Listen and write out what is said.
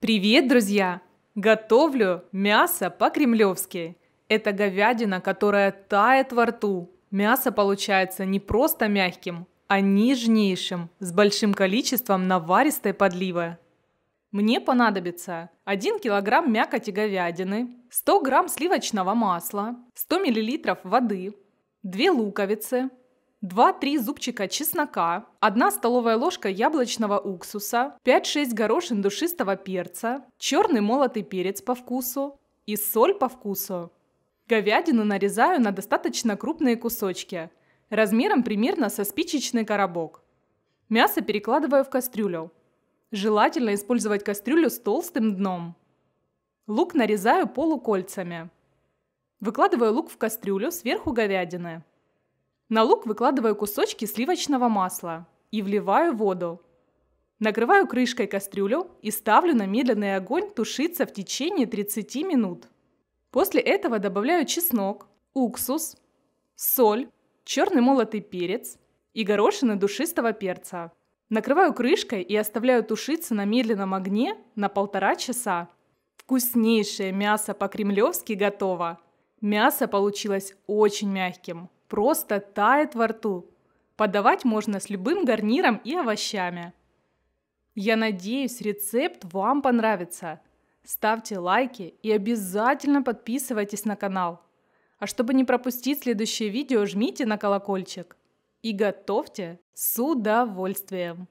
Привет, друзья! Готовлю мясо по-кремлевски. Это говядина, которая тает во рту. Мясо получается не просто мягким, а нежнейшим, с большим количеством наваристой подливы. Мне понадобится 1 кг мякоти говядины, 100 г сливочного масла, 100 мл воды, 2 луковицы, 2-3 зубчика чеснока, 1 столовая ложка яблочного уксуса, 5-6 горошин душистого перца, черный молотый перец по вкусу и соль по вкусу. Говядину нарезаю на достаточно крупные кусочки, размером примерно со спичечный коробок. Мясо перекладываю в кастрюлю. Желательно использовать кастрюлю с толстым дном. Лук нарезаю полукольцами. Выкладываю лук в кастрюлю сверху говядины. На лук выкладываю кусочки сливочного масла и вливаю воду. Накрываю крышкой кастрюлю и ставлю на медленный огонь тушиться в течение 30 минут. После этого добавляю чеснок, уксус, соль, черный молотый перец и горошины душистого перца. Накрываю крышкой и оставляю тушиться на медленном огне на полтора часа. Вкуснейшее мясо по-кремлевски готово. Мясо получилось очень мягким просто тает во рту. Подавать можно с любым гарниром и овощами. Я надеюсь, рецепт вам понравится. Ставьте лайки и обязательно подписывайтесь на канал. А чтобы не пропустить следующее видео, жмите на колокольчик. И готовьте с удовольствием!